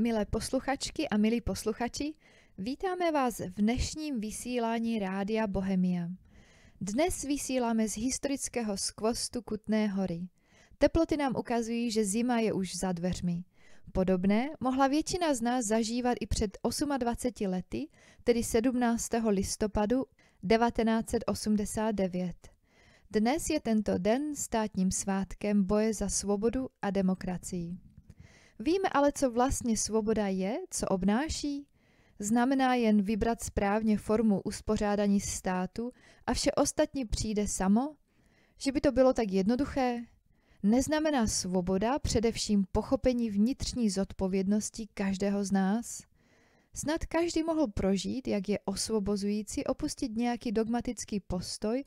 Milé posluchačky a milí posluchači, vítáme vás v dnešním vysílání Rádia Bohemia. Dnes vysíláme z historického skvostu Kutné hory. Teploty nám ukazují, že zima je už za dveřmi. Podobné mohla většina z nás zažívat i před 28 lety, tedy 17. listopadu 1989. Dnes je tento den státním svátkem boje za svobodu a demokracii. Víme ale, co vlastně svoboda je, co obnáší? Znamená jen vybrat správně formu uspořádání státu a vše ostatní přijde samo? Že by to bylo tak jednoduché? Neznamená svoboda především pochopení vnitřní zodpovědnosti každého z nás? Snad každý mohl prožít, jak je osvobozující opustit nějaký dogmatický postoj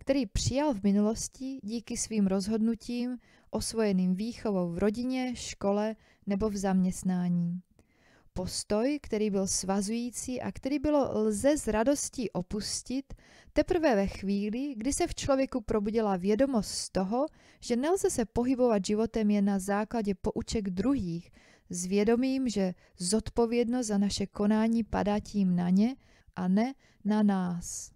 který přijal v minulosti díky svým rozhodnutím osvojeným výchovou v rodině, škole nebo v zaměstnání. Postoj, který byl svazující a který bylo lze s radostí opustit teprve ve chvíli, kdy se v člověku probudila vědomost z toho, že nelze se pohybovat životem jen na základě pouček druhých, s vědomím, že zodpovědnost za naše konání padá tím na ně a ne na nás.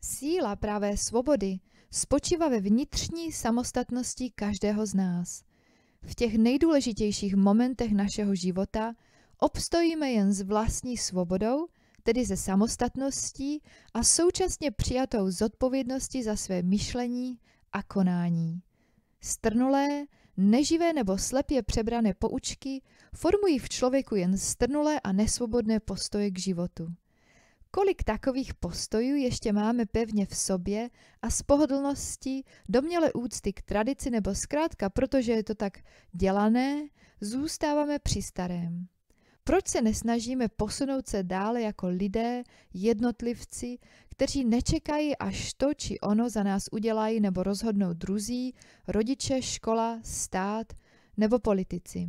Síla pravé svobody spočívá ve vnitřní samostatnosti každého z nás. V těch nejdůležitějších momentech našeho života obstojíme jen s vlastní svobodou, tedy se samostatností a současně přijatou zodpovědností za své myšlení a konání. Strnulé, neživé nebo slepě přebrané poučky formují v člověku jen strnulé a nesvobodné postoje k životu. Kolik takových postojů ještě máme pevně v sobě a z pohodlnosti, domněle úcty k tradici nebo zkrátka, protože je to tak dělané, zůstáváme při starém. Proč se nesnažíme posunout se dále jako lidé, jednotlivci, kteří nečekají, až to či ono za nás udělají nebo rozhodnou druzí, rodiče, škola, stát nebo politici?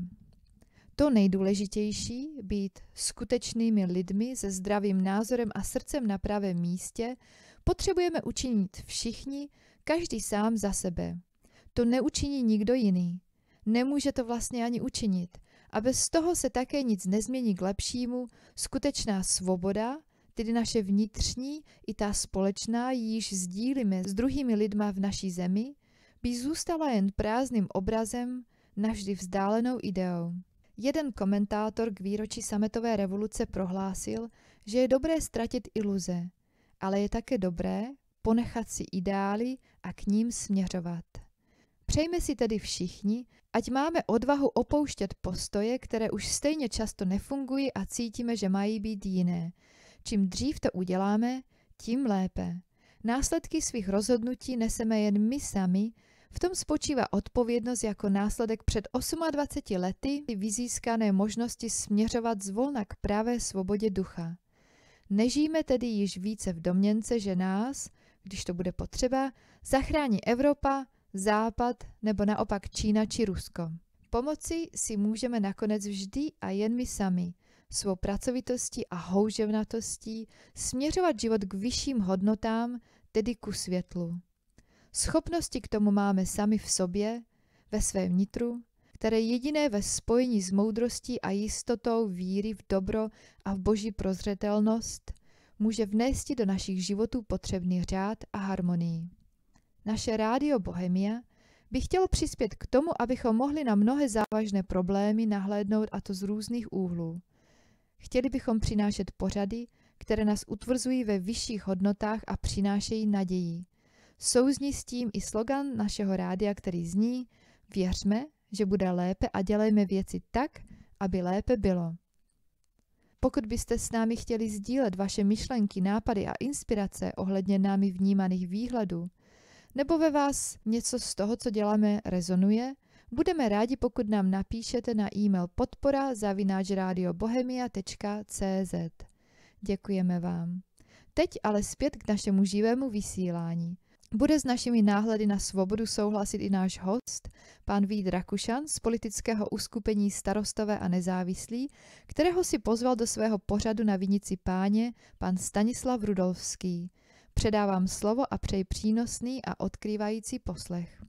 to nejdůležitější být skutečnými lidmi se zdravým názorem a srdcem na pravém místě potřebujeme učinit všichni, každý sám za sebe. To neučiní nikdo jiný. Nemůže to vlastně ani učinit. A bez toho se také nic nezmění k lepšímu. Skutečná svoboda, tedy naše vnitřní i ta společná, již sdílíme s druhými lidma v naší zemi, by zůstala jen prázdným obrazem, navždy vzdálenou ideou. Jeden komentátor k výročí sametové revoluce prohlásil, že je dobré ztratit iluze, ale je také dobré ponechat si ideály a k ním směřovat. Přejme si tedy všichni, ať máme odvahu opouštět postoje, které už stejně často nefungují a cítíme, že mají být jiné. Čím dřív to uděláme, tím lépe. Následky svých rozhodnutí neseme jen my sami, v tom spočívá odpovědnost jako následek před 28 lety vyzískané možnosti směřovat zvolna k pravé svobodě ducha. Nežijeme tedy již více v domněnce, že nás, když to bude potřeba, zachrání Evropa, Západ nebo naopak Čína či Rusko. Pomoci si můžeme nakonec vždy a jen my sami, svou pracovitostí a houževnatostí, směřovat život k vyšším hodnotám, tedy ku světlu. Schopnosti k tomu máme sami v sobě, ve svém nitru, které jediné ve spojení s moudrostí a jistotou víry v dobro a v boží prozřetelnost může vnést do našich životů potřebný řád a harmonii. Naše rádio Bohemia by chtělo přispět k tomu, abychom mohli na mnohé závažné problémy nahlédnout a to z různých úhlů. Chtěli bychom přinášet pořady, které nás utvrzují ve vyšších hodnotách a přinášejí naději. Souzní s tím i slogan našeho rádia, který zní Věřme, že bude lépe a dělejme věci tak, aby lépe bylo. Pokud byste s námi chtěli sdílet vaše myšlenky, nápady a inspirace ohledně námi vnímaných výhledů, nebo ve vás něco z toho, co děláme, rezonuje, budeme rádi, pokud nám napíšete na e-mail podpora zavináčradiobohemia.cz. Děkujeme vám. Teď ale zpět k našemu živému vysílání. Bude s našimi náhledy na svobodu souhlasit i náš host, pan Vít Rakušan z politického uskupení Starostové a nezávislí, kterého si pozval do svého pořadu na Vinici páně pan Stanislav Rudolfský. Předávám slovo a přeji přínosný a odkrývající poslech.